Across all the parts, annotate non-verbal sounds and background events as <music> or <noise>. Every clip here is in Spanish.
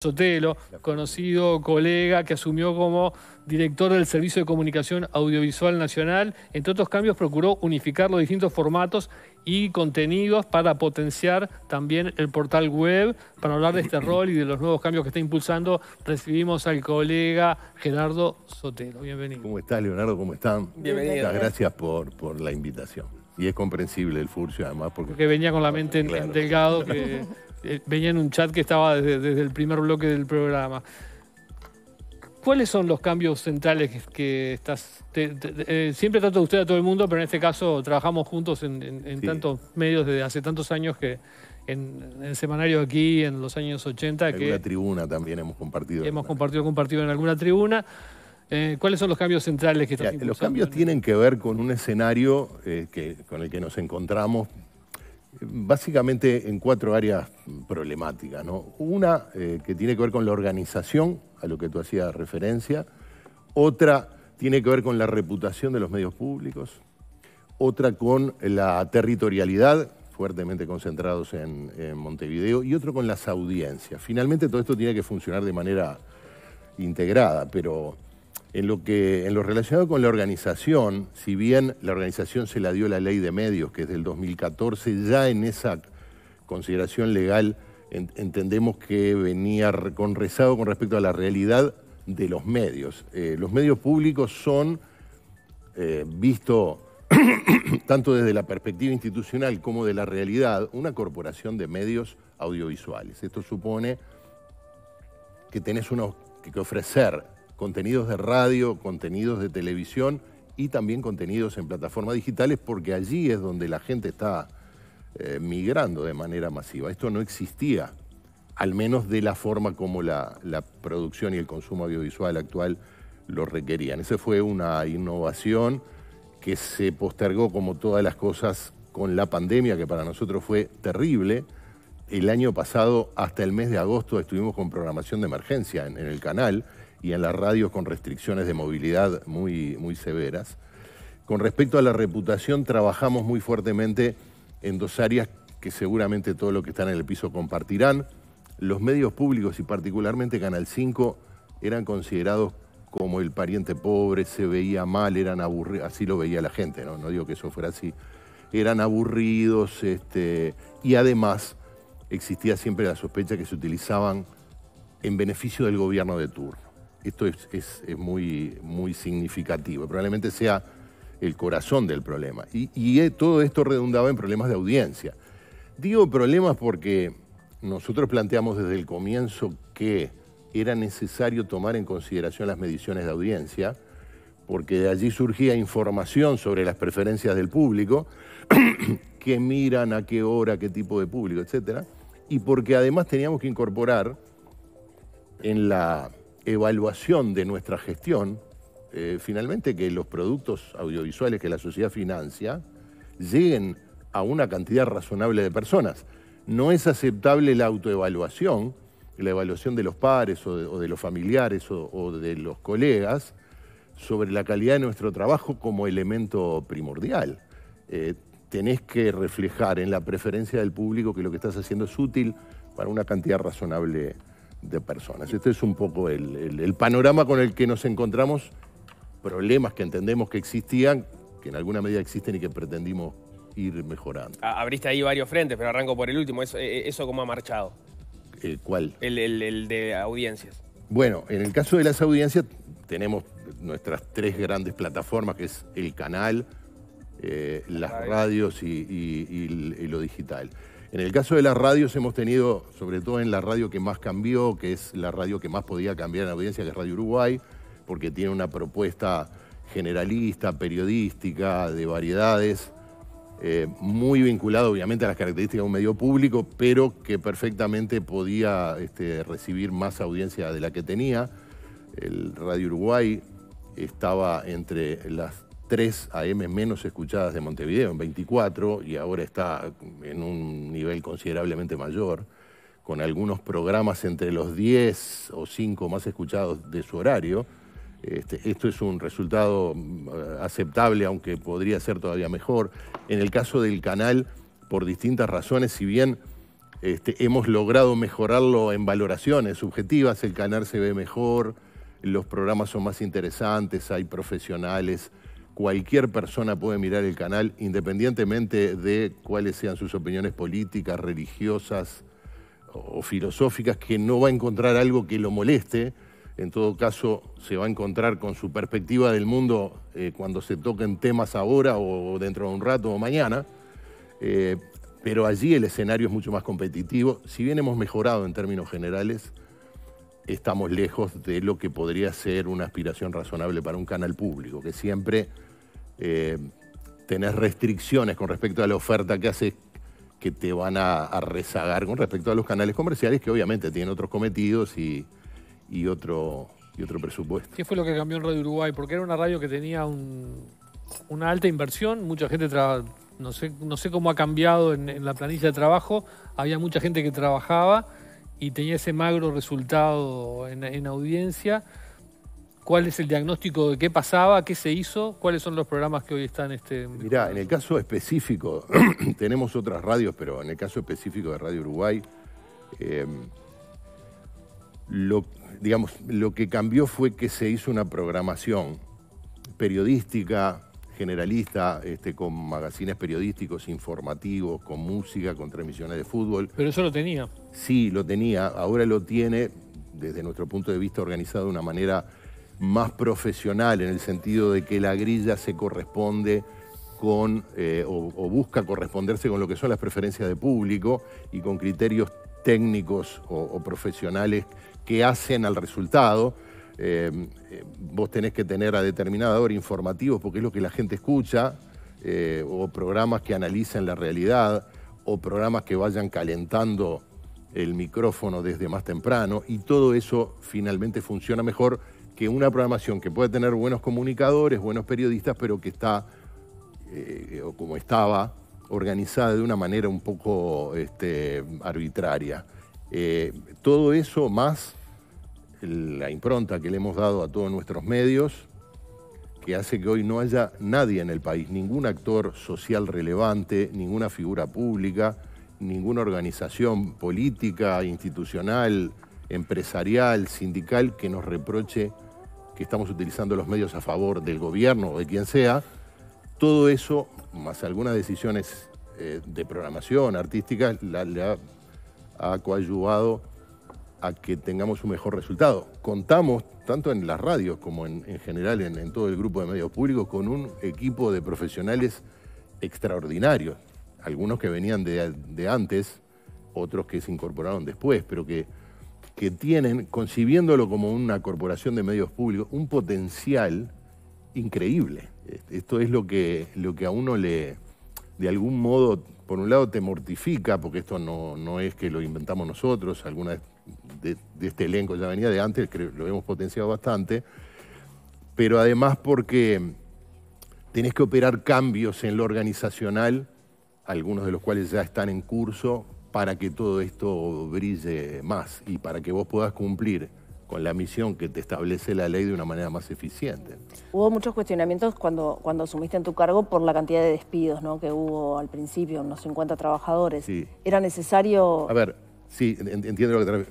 Sotelo, conocido colega que asumió como director del Servicio de Comunicación Audiovisual Nacional. Entre otros cambios, procuró unificar los distintos formatos y contenidos para potenciar también el portal web. Para hablar de este rol y de los nuevos cambios que está impulsando, recibimos al colega Gerardo Sotelo. Bienvenido. ¿Cómo está, Leonardo? ¿Cómo están? Bienvenido. Muchas gracias por, por la invitación. Y es comprensible el furcio, además, porque... Que venía con la mente delgado <laughs> Eh, Venía en un chat que estaba desde, el primer bloque del programa. ¿Cuáles son los cambios centrales que estás... Eh, siempre trato de usted a todo el mundo, pero en este caso trabajamos juntos en, tantos medios desde hace tantos años que, en, el semanario aquí en los años 80. En alguna tribuna también hemos compartido. Hemos compartido, compartido en alguna tribuna. Eh, ¿Cuáles son los cambios centrales que Los cambios tienen que ver con un escenario que, con el que nos encontramos básicamente en cuatro áreas problemáticas. ¿no? Una eh, que tiene que ver con la organización, a lo que tú hacías referencia. Otra tiene que ver con la reputación de los medios públicos. Otra con la territorialidad, fuertemente concentrados en, en Montevideo. Y otro con las audiencias. Finalmente todo esto tiene que funcionar de manera integrada, pero en lo, que, en lo relacionado con la organización, si bien la organización se la dio la ley de medios, que es del 2014, ya en esa consideración legal entendemos que venía con rezado con respecto a la realidad de los medios. Eh, los medios públicos son, eh, visto <coughs> tanto desde la perspectiva institucional como de la realidad, una corporación de medios audiovisuales. Esto supone que tenés unos que ofrecer contenidos de radio, contenidos de televisión y también contenidos en plataformas digitales porque allí es donde la gente está eh, migrando de manera masiva. Esto no existía, al menos de la forma como la, producción y el consumo audiovisual actual lo requerían. Esa fue una innovación que se postergó como todas las cosas con la pandemia, que para nosotros fue terrible. El año pasado, hasta el mes de agosto, estuvimos con programación de emergencia en el canal y en las radios con restricciones de movilidad muy, muy severas. Con respecto a la reputación, trabajamos muy fuertemente en dos áreas que seguramente todos los que están en el piso compartirán. Los medios públicos y particularmente Canal 5 eran considerados como el pariente pobre, se veía mal, eran aburridos, así lo veía la gente, ¿no? digo que eso fuera así, eran aburridos este, y además existía siempre la sospecha que se utilizaban en beneficio del gobierno de turno. Esto es, muy, muy significativo. Probablemente sea el corazón del problema. Y, y, eh, todo esto redundaba en problemas de audiencia. Digo problemas porque nosotros planteamos desde el comienzo que era necesario tomar en consideración las mediciones de audiencia, porque de allí surgía información sobre las preferencias del público, <clears throat> qué miran, a qué hora, qué tipo de público, etc. Y porque además teníamos que incorporar en la evaluación de nuestra gestión, eh, finalmente que los productos audiovisuales que la sociedad financia lleguen a una cantidad razonable de personas. No es aceptable la autoevaluación, la evaluación de los pares o de, los familiares o, de los colegas sobre la calidad de nuestro trabajo como elemento primordial. Eh, tenés que reflejar en la preferencia del público que lo que estás haciendo es útil para una cantidad razonable de personas. Este es un poco el, panorama con el que nos encontramos, problemas que entendemos que existían, que en alguna medida existen y que pretendimos ir mejorando. Abriste ahí varios frentes, pero arranco por el último. ¿Eso, eh, cómo ha marchado? Eh, ¿Cuál? El, el, de audiencias. Bueno, en el caso de las audiencias tenemos nuestras tres grandes plataformas, que es el canal, eh, las radios y, lo digital. En el caso de las radios hemos tenido, sobre todo en la radio que más cambió, que es la radio que más podía cambiar en audiencia, que es Radio Uruguay, porque tiene una propuesta generalista, periodística, de variedades, eh, muy vinculada obviamente a las características de un medio público, pero que perfectamente podía este, recibir más audiencia de la que tenía. El Radio Uruguay estaba entre las 3 AM menos escuchadas de Montevideo, en 24, y ahora está en un nivel considerablemente mayor, con algunos programas entre los 10 o 5 más escuchados de su horario. Este, esto es un resultado eh, aceptable, aunque podría ser todavía mejor. En el caso del canal, por distintas razones, si bien este, hemos logrado mejorarlo en valoraciones subjetivas, el canal se ve mejor, los programas son más interesantes, hay profesionales cualquier persona puede mirar el canal, independientemente de cuáles sean sus opiniones políticas, religiosas o filosóficas, que no va a encontrar algo que lo moleste. En todo caso, se va a encontrar con su perspectiva del mundo eh, cuando se toquen temas ahora o dentro de un rato o mañana. Eh, pero allí el escenario es mucho más competitivo. Si bien hemos mejorado en términos generales, estamos lejos de lo que podría ser una aspiración razonable para un canal público, que siempre eh, tenés restricciones con respecto a la oferta que haces que te van a, rezagar con respecto a los canales comerciales que obviamente tienen otros cometidos y, otro, y otro presupuesto. ¿Qué fue lo que cambió en Radio Uruguay? Porque era una radio que tenía una alta inversión, mucha gente no, sé, no sé cómo ha cambiado en, la planilla de trabajo, había mucha gente que trabajaba y tenía ese magro resultado en audiencia cuál es el diagnóstico de qué pasaba, qué se hizo, cuáles son los programas que hoy están. Este, Mirá, en el caso específico, <clears throat> tenemos otras radios, pero en el caso específico de Radio Uruguay, em, lo, digamos, lo que cambió fue que se hizo una programación periodística, generalista, este, con magazines periodísticos, informativos, con música, con transmisiones de fútbol. Pero eso lo tenía. Sí, lo tenía. Ahora lo tiene, desde nuestro punto de vista, organizado de una manera más profesional en el sentido de que la grilla se corresponde con eh, o, busca corresponderse con lo que son las preferencias de público y con criterios técnicos o, profesionales que hacen al resultado. Eh, eh, vos tenés que tener a determinada hora informativos porque es lo que la gente escucha, o programas que analizan la realidad, o programas que vayan calentando el micrófono desde más temprano, y todo eso finalmente funciona mejor que una programación que puede tener buenos comunicadores, buenos periodistas, pero que está, eh, o como estaba, organizada de una manera un poco este, arbitraria. Eh, todo eso más la impronta que le hemos dado a todos nuestros medios, que hace que hoy no haya nadie en el país, ningún actor social relevante, ninguna figura pública, ninguna organización política, institucional, empresarial, sindical que nos reproche que estamos utilizando los medios a favor del gobierno o de quien sea, todo eso, más algunas decisiones eh, de programación artística, le ha, ha coadyuvado a que tengamos un mejor resultado. Contamos, tanto en las radios como en, general en, todo el grupo de medios públicos, con un equipo de profesionales extraordinarios. Algunos que venían de, de antes, otros que se incorporaron después, pero que que tienen, concibiéndolo como una corporación de medios públicos, un potencial increíble. Este, esto es lo que, lo que a uno le, de algún modo, por un lado te mortifica, porque esto no, es que lo inventamos nosotros, alguna de, este elenco ya venía de antes, lo hemos potenciado bastante, pero además porque tenés que operar cambios en lo organizacional, algunos de los cuales ya están en curso, para que todo esto brille más y para que vos puedas cumplir con la misión que te establece la ley de una manera más eficiente. Hubo muchos cuestionamientos cuando, cuando asumiste en tu cargo por la cantidad de despidos que hubo al principio, unos 50 trabajadores. ¿Era necesario...? A ver, sí, entiendo lo que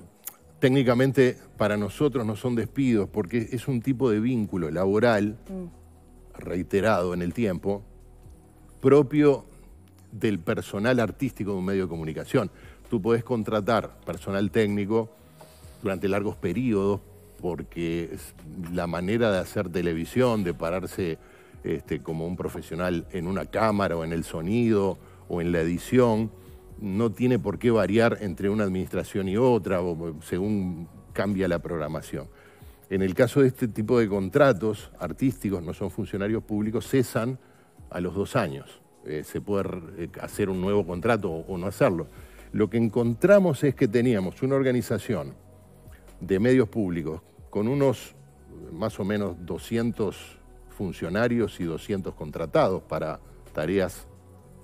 Técnicamente para nosotros no son despidos porque es un tipo de vínculo laboral mm. reiterado en el tiempo propio del personal artístico de un medio de comunicación. Tú puedes contratar personal técnico durante largos periodos porque la manera de hacer televisión, de pararse este, como un profesional en una cámara o en el sonido o en la edición, no tiene por qué variar entre una administración y otra o según cambia la programación. En el caso de este tipo de contratos artísticos, no son funcionarios públicos, cesan a los dos años. Eh, se puede eh, hacer un nuevo contrato o no hacerlo. Lo que encontramos es que teníamos una organización de medios públicos con unos más o menos 200 funcionarios y 200 contratados para tareas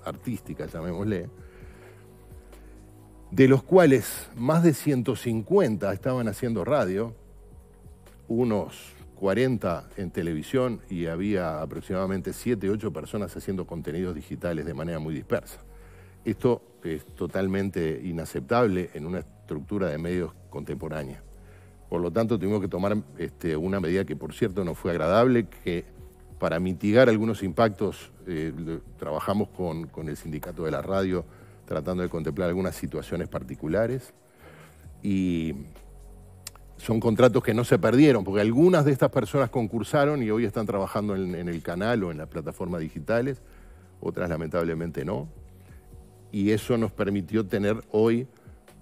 artísticas, llamémosle, de los cuales más de 150 estaban haciendo radio, unos 40 en televisión y había aproximadamente 7, 8 personas haciendo contenidos digitales de manera muy dispersa. Esto es totalmente inaceptable en una estructura de medios contemporánea. Por lo tanto, tuvimos que tomar este, una medida que, por cierto, no fue agradable, que para mitigar algunos impactos eh, trabajamos con, con el sindicato de la radio tratando de contemplar algunas situaciones particulares y son contratos que no se perdieron, porque algunas de estas personas concursaron y hoy están trabajando en, el canal o en las plataformas digitales, otras lamentablemente no. Y eso nos permitió tener hoy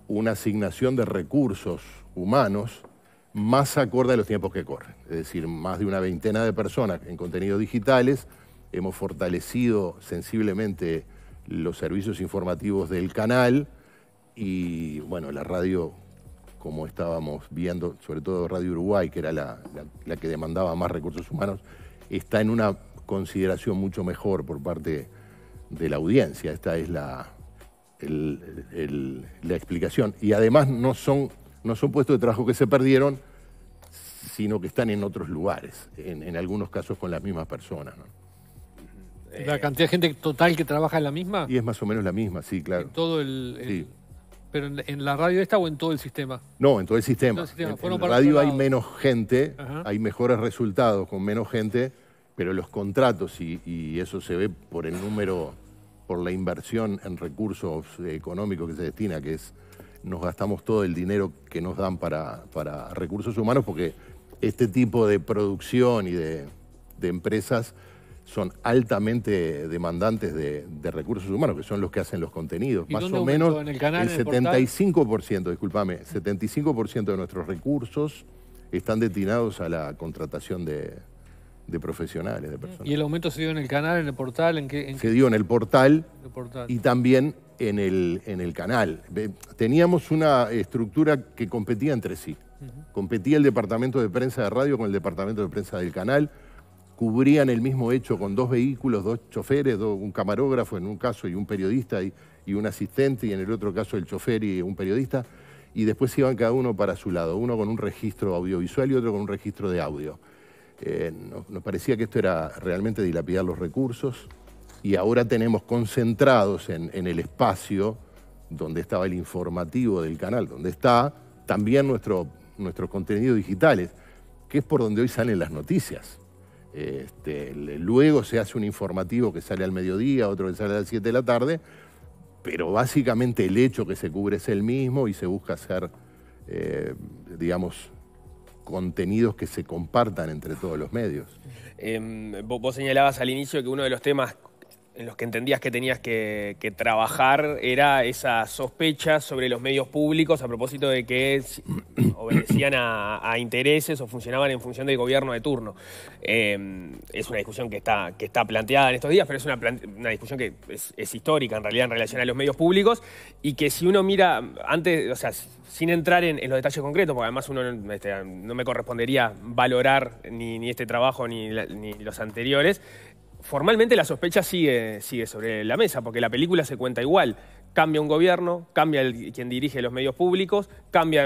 una asignación de recursos humanos más acorde a los tiempos que corren. Es decir, más de una veintena de personas en contenidos digitales. Hemos fortalecido sensiblemente los servicios informativos del canal y, bueno, la radio como estábamos viendo, sobre todo Radio Uruguay, que era la, que demandaba más recursos humanos, está en una consideración mucho mejor por parte de la audiencia. Esta es la, la explicación. Y además no son, no son puestos de trabajo que se perdieron, sino que están en otros lugares, en, algunos casos con las mismas personas. ¿La cantidad de gente total que trabaja en la misma? Y es más o menos la misma, sí, claro. todo el... Pero en, la radio esta o en todo el sistema? No, en todo el sistema. En, la radio hay menos gente, hay mejores resultados con menos gente, pero los contratos, y, eso se ve por el número, por la inversión en recursos eh, económicos que se destina, que es nos gastamos todo el dinero que nos dan para, recursos humanos, porque este tipo de producción y de empresas son altamente demandantes de, recursos humanos, que son los que hacen los contenidos. Más o menos el, canal, 75%, discúlpame, 75% de nuestros recursos están destinados a la contratación de, profesionales, de personas. ¿Y el aumento se dio en el canal, en el portal? En qué, se dio en el portal, y también en el, en el canal. Teníamos una estructura que competía entre sí. Competía el departamento de prensa de radio con el departamento de prensa del canal cubrían el mismo hecho con dos vehículos, dos choferes, un camarógrafo en un caso y un periodista y, un asistente, y en el otro caso el chofer y un periodista, y después iban cada uno para su lado, uno con un registro audiovisual y otro con un registro de audio. Eh, nos, parecía que esto era realmente dilapidar los recursos, y ahora tenemos concentrados en, el espacio donde estaba el informativo del canal, donde está también nuestro, nuestros contenidos digitales, que es por donde hoy salen las noticias. Este, luego se hace un informativo que sale al mediodía, otro que sale a las 7 de la tarde, pero básicamente el hecho que se cubre es el mismo y se busca hacer, eh, digamos, contenidos que se compartan entre todos los medios. Em, vos señalabas al inicio que uno de los temas en los que entendías que tenías que, trabajar era esa sospecha sobre los medios públicos a propósito de que <clears throat> obedecían a, intereses o funcionaban en función del gobierno de turno. Em, es una discusión que está, que está planteada en estos días, pero es una, una discusión que es, histórica en realidad en relación a los medios públicos y que si uno mira antes, o sea, sin entrar en, los detalles concretos, porque además uno este, no me correspondería valorar ni, este trabajo ni, ni los anteriores, formalmente la sospecha sigue, sigue sobre la mesa, porque la película se cuenta igual. Cambia un gobierno, cambia quien dirige los medios públicos, cambia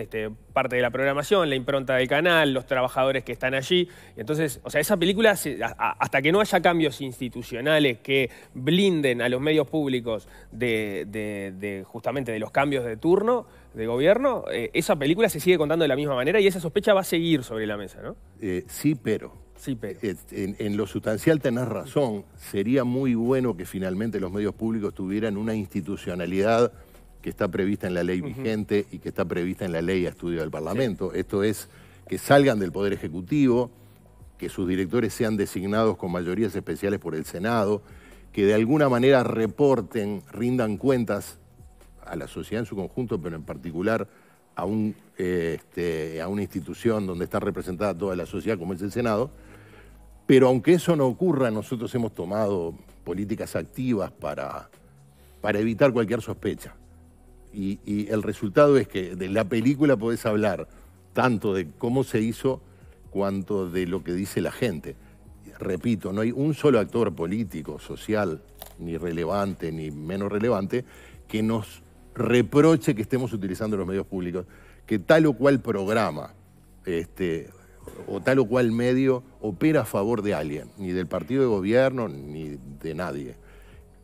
este, parte de la programación, la impronta del canal, los trabajadores que están allí. Entonces, o sea, esa película, hasta que no haya cambios institucionales que blinden a los medios públicos de, justamente de los cambios de turno, de gobierno, eh, esa película se sigue contando de la misma manera y esa sospecha va a seguir sobre la mesa, ¿no? Eh, sí, pero en, lo sustancial tenés razón. Sería muy bueno que finalmente los medios públicos tuvieran una institucionalidad que está prevista en la ley vigente y que está prevista en la ley a estudio del Parlamento. Esto es que salgan del Poder Ejecutivo, que sus directores sean designados con mayorías especiales por el Senado, que de alguna manera reporten, rindan cuentas a la sociedad en su conjunto, pero en particular a eh, este, una institución donde está representada toda la sociedad como es el Senado, pero aunque eso no ocurra, nosotros hemos tomado políticas activas para, para evitar cualquier sospecha. Y, el resultado es que de la película podés hablar tanto de cómo se hizo cuanto de lo que dice la gente. Repito, no hay un solo actor político, social, ni relevante, ni menos relevante, que nos reproche que estemos utilizando los medios públicos, que tal o cual programa este, o tal o cual medio opera a favor de alguien, ni del partido de gobierno, ni de nadie.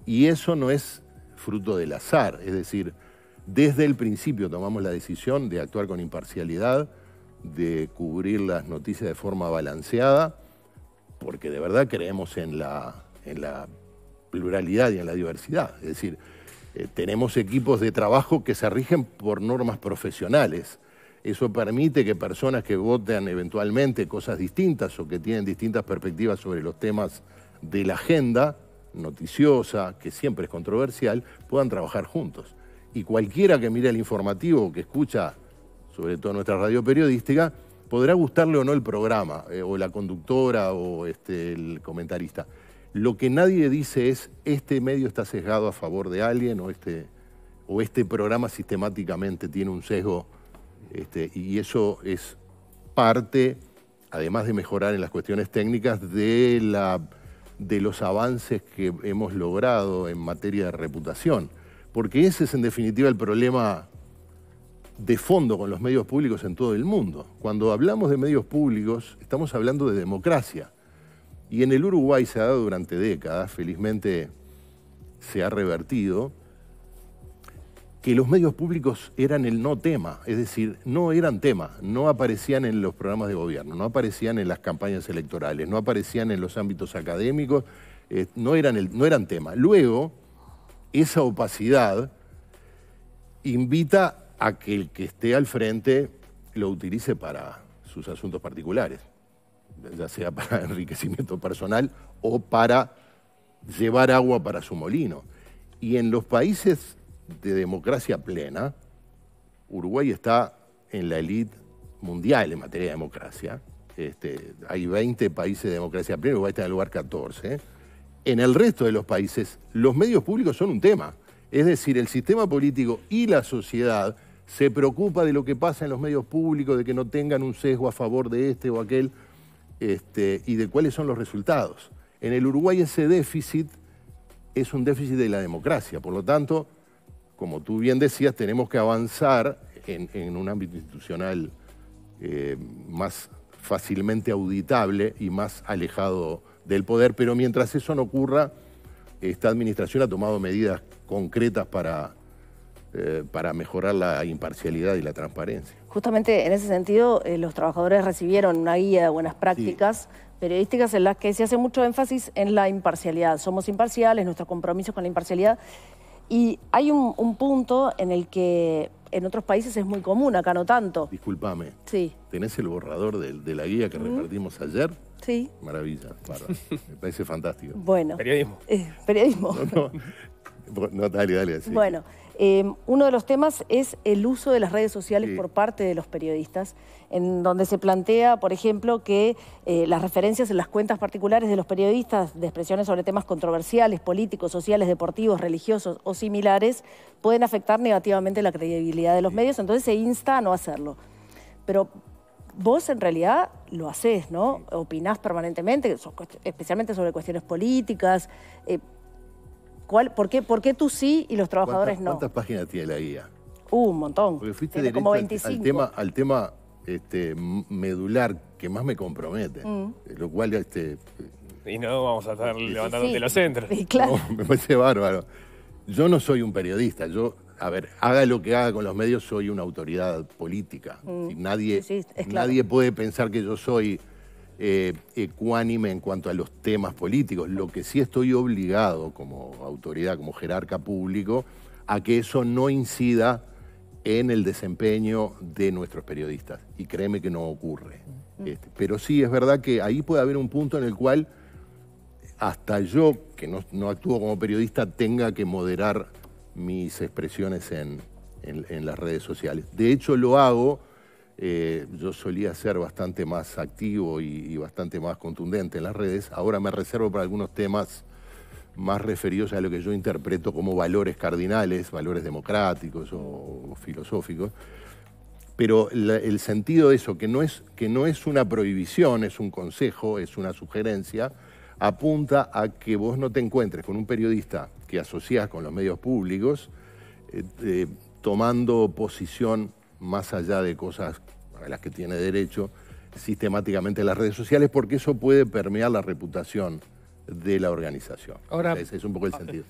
Y eso no es fruto del azar, es decir, desde el principio tomamos la decisión de actuar con imparcialidad, de cubrir las noticias de forma balanceada, porque de verdad creemos en la, pluralidad y en la diversidad. Es decir, eh, tenemos equipos de trabajo que se rigen por normas profesionales eso permite que personas que voten eventualmente cosas distintas o que tienen distintas perspectivas sobre los temas de la agenda noticiosa, que siempre es controversial, puedan trabajar juntos. Y cualquiera que mire el informativo, que escucha sobre todo nuestra radio periodística, podrá gustarle o no el programa, eh, o la conductora, o este, el comentarista. Lo que nadie dice es, este medio está sesgado a favor de alguien, o este, o este programa sistemáticamente tiene un sesgo este, y eso es parte, además de mejorar en las cuestiones técnicas, de los avances que hemos logrado en materia de reputación. Porque ese es en definitiva el problema de fondo con los medios públicos en todo el mundo. Cuando hablamos de medios públicos, estamos hablando de democracia. Y en el Uruguay se ha dado durante décadas, felizmente se ha revertido, que los medios públicos eran el no tema, es decir, no eran tema, no aparecían en los programas de gobierno, no aparecían en las campañas electorales, no aparecían en los ámbitos académicos, eh, no, eran el, no eran tema. Luego, esa opacidad invita a que el que esté al frente lo utilice para sus asuntos particulares, ya sea para <laughs> enriquecimiento personal o para llevar agua para su molino. Y en los países de democracia plena, Uruguay está en la élite mundial en materia de democracia. Este, hay 20 países de democracia plena, Uruguay está en el lugar 14. En el resto de los países, los medios públicos son un tema. Es decir, el sistema político y la sociedad se preocupa de lo que pasa en los medios públicos, de que no tengan un sesgo a favor de este o aquel, este, y de cuáles son los resultados. En el Uruguay ese déficit es un déficit de la democracia. Por lo tanto, como tú bien decías, tenemos que avanzar en, un ámbito institucional eh, más fácilmente auditable y más alejado del poder, pero mientras eso no ocurra, esta administración ha tomado medidas concretas para, eh, para mejorar la imparcialidad y la transparencia. Justamente en ese sentido, eh, los trabajadores recibieron una guía de buenas prácticas periodísticas en las que se hace mucho énfasis en la imparcialidad. Somos imparciales, nuestro compromiso con la imparcialidad y hay un, punto en el que en otros países es muy común, acá no tanto. Disculpame. Sí. ¿Tenés el borrador de, la guía que repartimos ayer? Sí. Maravilla, <laughs> me parece fantástico. Bueno. Periodismo. Eh, periodismo. No, dale, dale. Bueno, Em, uno de los temas es el uso de las redes sociales por parte de los periodistas, en donde se plantea, por ejemplo, que eh, las referencias en las cuentas particulares de los periodistas de expresiones sobre temas controversiales, políticos, sociales, deportivos, religiosos o similares pueden afectar negativamente la credibilidad de los medios, entonces se insta a no hacerlo. Pero vos en realidad lo haces, ¿no? Opinás permanentemente, especialmente sobre cuestiones políticas. Eh, por, qué, ¿Por tú sí y los trabajadores no? ¿Cuántas páginas tiene la guía? Uh, un montón. Porque fuiste Tiene Al, tema, al tema este, medular que más me compromete, mm. eh, lo cual... Este, y no vamos a estar levantándote los centros. me parece bárbaro. Yo no soy un periodista, yo... A ver, haga lo que haga con los medios, soy una autoridad política. Mm. nadie, nadie puede pensar que yo soy eh, ecuánime en cuanto a los temas políticos. Lo que sí estoy obligado como autoridad, como jerarca público, a que eso no incida en el desempeño de nuestros periodistas. Y créeme que no ocurre. Mm. Este, pero sí es verdad que ahí puede haber un punto en el cual hasta yo, que no, actúo como periodista, tenga que moderar mis expresiones en las redes sociales. De hecho, lo hago eh, yo solía ser bastante más activo y, bastante más contundente en las redes. Ahora me reservo para algunos temas más referidos a lo que yo interpreto como valores cardinales, valores democráticos o, filosóficos. Pero el sentido de eso, que no, es, que no es una prohibición, es un consejo, es una sugerencia, apunta a que vos no te encuentres con un periodista que asociás con los medios públicos eh, eh, tomando posición más allá de cosas a las que tiene derecho, sistemáticamente las redes sociales, porque eso puede permear la reputación de la organización. Ahora, Ese es un poco el ah, sentido.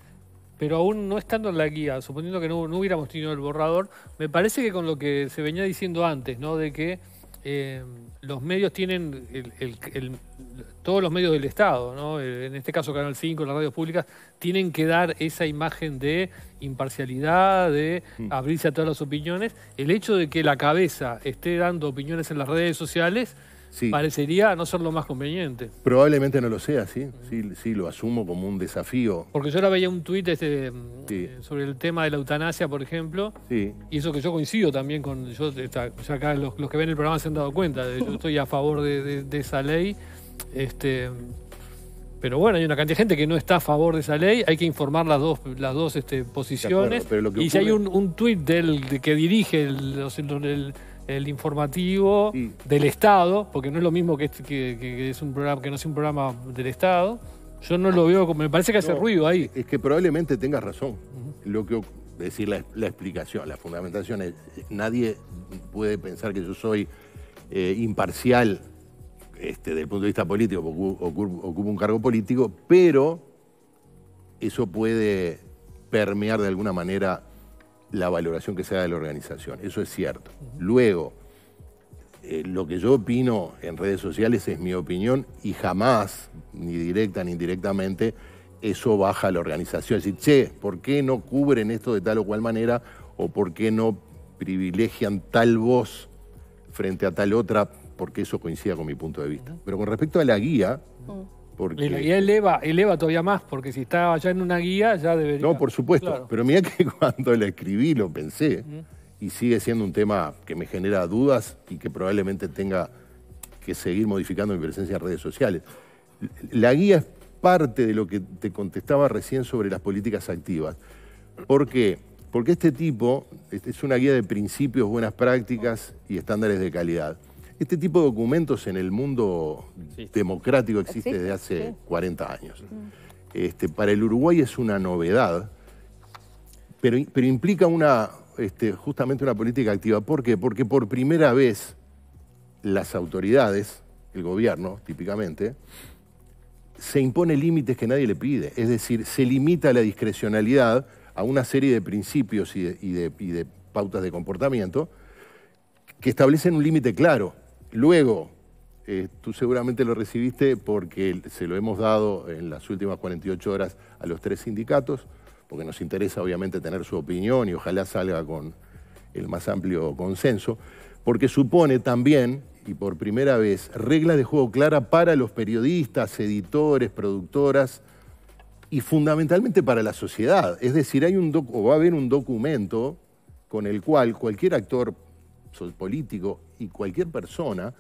Pero aún no estando en la guía, suponiendo que no, no hubiéramos tenido el borrador, me parece que con lo que se venía diciendo antes, ¿no? De que Em, los medios tienen, todos los medios del Estado, ¿no? Eh, en este caso Canal 5, las radios públicas, tienen que dar esa imagen de imparcialidad, de mm. abrirse a todas las opiniones. El hecho de que la cabeza esté dando opiniones en las redes sociales Parecería no ser lo más conveniente. Probablemente no lo sea, sí. Sí, sí lo asumo como un desafío. Porque yo ahora veía un tuit este, eh, sobre el tema de la eutanasia, por ejemplo. Y eso que yo coincido también con. acá los, que ven el programa se han dado cuenta. yo estoy a favor de, esa ley. Este. Pero bueno, hay una cantidad de gente que no está a favor de esa ley, hay que informar las dos, las dos este, posiciones. Y si hay un, un tuit del, que dirige el informativo mm. del Estado, porque no es lo mismo que, este, es un programa que no sea un programa del Estado. Yo no lo veo, como, me parece que hace ruido ahí. Es que probablemente tengas razón. Lo que decir la, explicación, la fundamentación es nadie puede pensar que yo soy eh, imparcial este, desde el punto de vista político, porque ocupo un cargo político, pero eso puede permear de alguna manera la valoración que se haga de la organización. Eso es cierto. Luego, eh, lo que yo opino en redes sociales es mi opinión y jamás, ni directa ni indirectamente, eso baja a la organización. Es decir, che, ¿por qué no cubren esto de tal o cual manera? ¿O por qué no privilegian tal voz frente a tal otra? Porque eso coincida con mi punto de vista. Pero con respecto a la guía, mm. Porque... Y eleva, eleva todavía más, porque si estaba ya en una guía, ya debería. No, por supuesto. Pero mira que <laughs> cuando la escribí lo pensé. Y sigue siendo un tema que me genera dudas y que probablemente tenga que seguir modificando mi presencia en redes sociales. La guía es parte de lo que te contestaba recién sobre las políticas activas. ¿Por qué? Porque este tipo es una guía de principios, buenas prácticas y estándares de calidad. Este tipo de documentos en el mundo democrático existe, desde hace 40 años. Este, para el Uruguay es una novedad, pero, pero implica una, este, justamente una política activa. ¿Por qué? Porque por primera vez las autoridades, el gobierno típicamente, se impone límites que nadie le pide. Es decir, se limita la discrecionalidad a una serie de principios y y de pautas de comportamiento que establecen un límite claro. Luego, eh, tú seguramente lo recibiste porque se lo hemos dado en las últimas 48 horas a los tres sindicatos, porque nos interesa obviamente tener su opinión y ojalá salga con el más amplio consenso, porque supone también, y por primera vez, reglas de juego clara para los periodistas, editores, productoras y fundamentalmente para la sociedad. Es decir, hay un va a haber un documento con el cual cualquier actor político y cualquier persona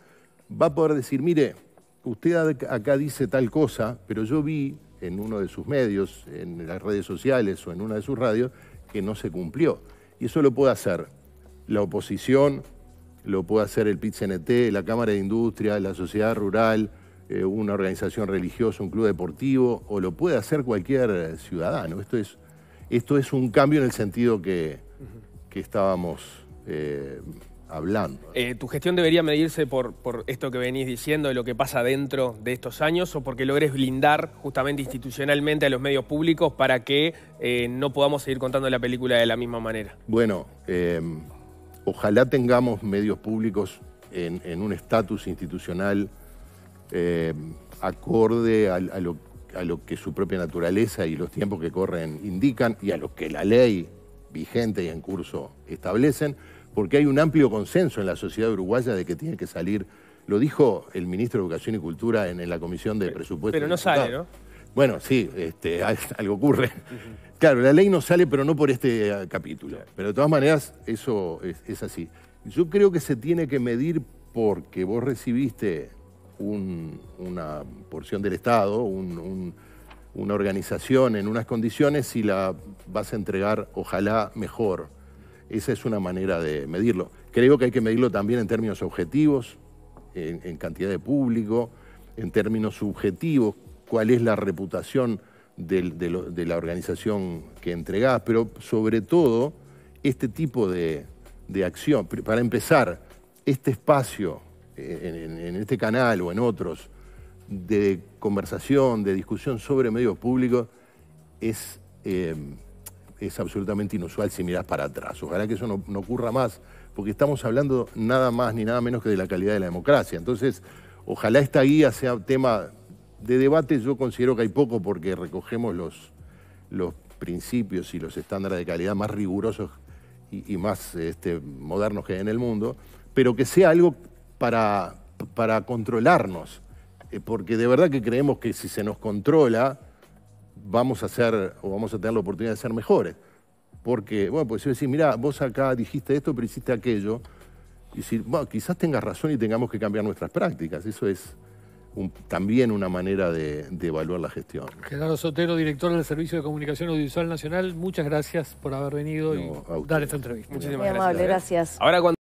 va a poder decir, mire, usted acá dice tal cosa, pero yo vi en uno de sus medios, en las redes sociales o en una de sus radios, que no se cumplió. Y eso lo puede hacer la oposición, lo puede hacer el pit la Cámara de Industria, la sociedad rural, eh, una organización religiosa, un club deportivo, o lo puede hacer cualquier ciudadano. Esto es, esto es un cambio en el sentido que, estábamos... Eh, eh, ¿Tu gestión debería medirse por, esto que venís diciendo, de lo que pasa dentro de estos años, o porque logres blindar justamente institucionalmente a los medios públicos para que eh, no podamos seguir contando la película de la misma manera? Bueno, em, ojalá tengamos medios públicos en, un estatus institucional em, acorde a, lo, a lo que su propia naturaleza y los tiempos que corren indican y a lo que la ley vigente y en curso establecen porque hay un amplio consenso en la sociedad uruguaya de que tiene que salir, lo dijo el ministro de Educación y Cultura en, la Comisión de Presupuestos. Pero no sale, ¿no? Bueno, sí, este, <laughs> algo ocurre. Claro, la ley no sale, pero no por este eh, capítulo. Pero de todas maneras, eso es, así. Yo creo que se tiene que medir porque vos recibiste una porción del Estado, una organización en unas condiciones y la vas a entregar, ojalá, mejor. Esa es una manera de medirlo. Creo que hay que medirlo también en términos objetivos, en, cantidad de público, en términos subjetivos, cuál es la reputación de, la organización que entregás, pero sobre todo este tipo de, acción. Para empezar, este espacio en, este canal o en otros de conversación, de discusión sobre medios públicos, es... Eh, es absolutamente inusual si miras para atrás. Ojalá que eso no, ocurra más, porque estamos hablando nada más ni nada menos que de la calidad de la democracia. Entonces, ojalá esta guía sea tema de debate. Yo considero que hay poco porque recogemos los, los principios y los estándares de calidad más rigurosos y, más este, modernos que hay en el mundo, pero que sea algo para, para controlarnos, eh, porque de verdad que creemos que si se nos controla vamos a ser o vamos a tener la oportunidad de ser mejores. Porque, bueno, pues yo decir, mira, vos acá dijiste esto, pero hiciste aquello. Y decir, quizás tengas razón y tengamos que cambiar nuestras prácticas. Eso es también una manera de, evaluar la gestión. Gerardo Sotero, director del Servicio de Comunicación Audiovisual Nacional, muchas gracias por haber venido y dar esta entrevista. Muchísimas Muy Amable, gracias. Ahora